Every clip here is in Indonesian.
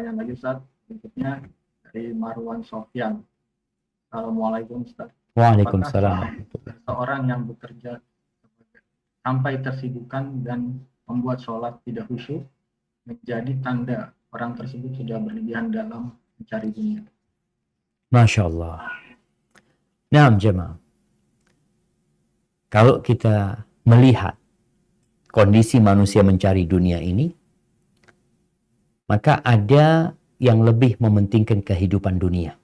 pertanyaan lagi Ustaz berikutnya dari Marwan Sofyan. Assalamualaikum Ustaz. Waalaikumsalam. Seorang yang bekerja sampai tersibukan dan membuat sholat tidak khusyuk menjadi tanda orang tersebut sudah berlebihan dalam mencari dunia. Masya Allah. Nah, jemaah. Kalau kita melihat kondisi manusia mencari dunia ini, maka ada yang lebih mementingkan kehidupan dunia.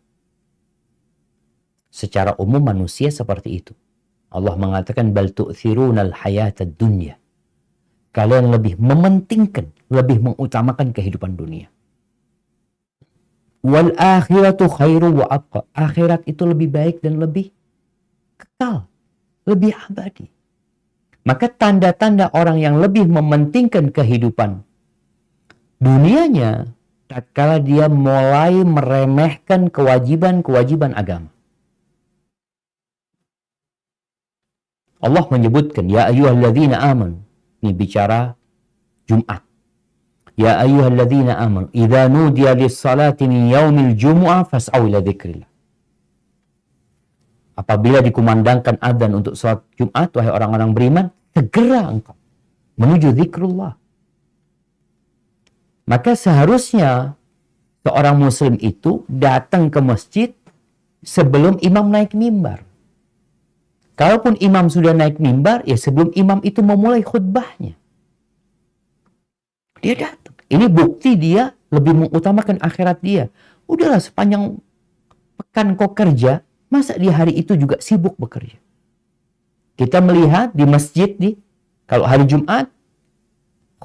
Secara umum manusia seperti itu. Allah mengatakan bal tu'thirunal hayatad dunya. Kalian lebih mementingkan, lebih mengutamakan kehidupan dunia. Wal akhiratu khairu wa abqa. Akhirat itu lebih baik dan lebih kekal, lebih abadi. Maka tanda-tanda orang yang lebih mementingkan kehidupan dunianya tatkala dia mulai meremehkan kewajiban-kewajiban agama. Allah menyebutkan ya ayyuhalladzina aman, Ini bicara Jumat. Ya ayyuhalladzina aman, idza nudiya lis-salati min yaumil jum'ah fas'au ila dzikrillah. Apabila dikumandangkan adzan untuk salat Jumat wahai orang-orang beriman, segera engkau menuju zikrullah maka seharusnya seorang muslim itu datang ke masjid sebelum imam naik mimbar. Kalaupun imam sudah naik mimbar, ya sebelum imam itu memulai khutbahnya. Dia datang. Ini bukti dia lebih mengutamakan akhirat dia. Udahlah sepanjang pekan kau kerja, masa di hari itu juga sibuk bekerja? Kita melihat di masjid nih, kalau hari Jumat,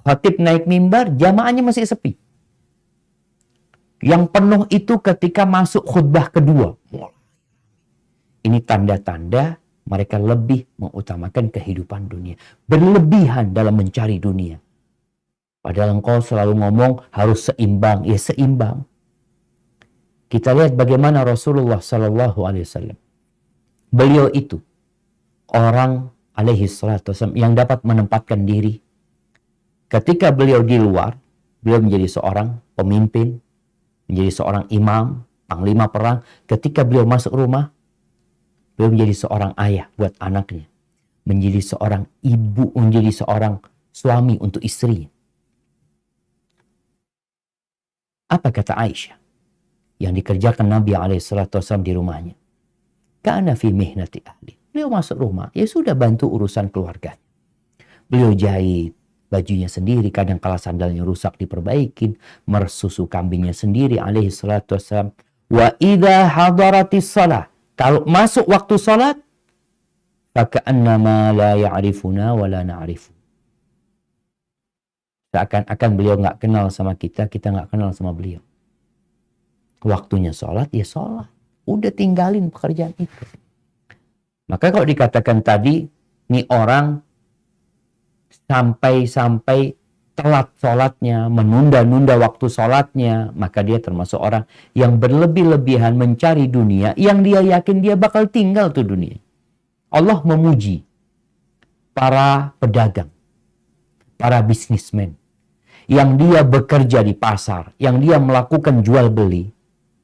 Khatib naik mimbar, jamaahnya masih sepi. Yang penuh itu ketika masuk khutbah kedua. Ini tanda-tanda mereka lebih mengutamakan kehidupan dunia. Berlebihan dalam mencari dunia. Padahal engkau selalu ngomong harus seimbang. Ya seimbang. Kita lihat bagaimana Rasulullah Shallallahu Alaihi Wasallam. Beliau itu orang alaihi salatu yang dapat menempatkan diri Ketika beliau di luar, beliau menjadi seorang pemimpin, menjadi seorang imam, panglima perang. Ketika beliau masuk rumah, beliau menjadi seorang ayah buat anaknya. Menjadi seorang ibu, menjadi seorang suami untuk istrinya. Apa kata Aisyah? Yang dikerjakan Nabi SAW di rumahnya. Karena fi mihnati ahli. Beliau masuk rumah, ya sudah bantu urusan keluarga. Beliau jahit, bajunya sendiri, kadang kala sandalnya rusak diperbaikin, mersusu kambingnya sendiri alaihi salatu wassalam. Wa idza hadaratis salah. Kalau masuk waktu salat, annama la ya'rifuna wa la na'rifu. Seakan-akan beliau nggak kenal sama kita, kita nggak kenal sama beliau. Waktunya sholat, ya sholat. Udah tinggalin pekerjaan itu. Maka kalau dikatakan tadi, nih orang sampai-sampai telat sholatnya, menunda-nunda waktu sholatnya, maka dia termasuk orang yang berlebih-lebihan mencari dunia yang dia yakin dia bakal tinggal tuh dunia. Allah memuji para pedagang, para bisnismen, yang dia bekerja di pasar, yang dia melakukan jual beli,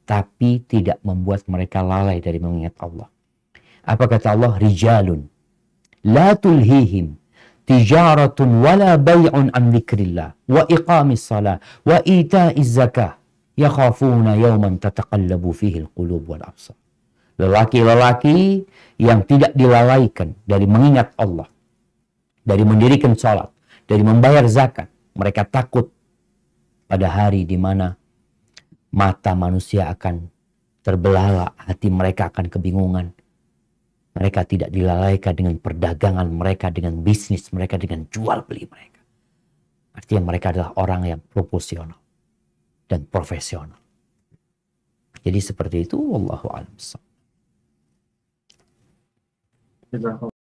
tapi tidak membuat mereka lalai dari mengingat Allah. Apa kata Allah? Rijalun. La tulhihim tijaratun wala bay'un an dzikrillah wa iqamis salah wa ita'iz zakah yakhafuna yawman tataqallabu fihi alqulub wal absar. Lelaki-lelaki yang tidak dilalaikan dari mengingat Allah, dari mendirikan salat dari membayar zakat, mereka takut pada hari di mana mata manusia akan terbelalak, hati mereka akan kebingungan, mereka tidak dilalaikan dengan perdagangan mereka, dengan bisnis mereka, dengan jual beli mereka. Artinya mereka adalah orang yang proporsional dan profesional. Jadi seperti itu, Wallahu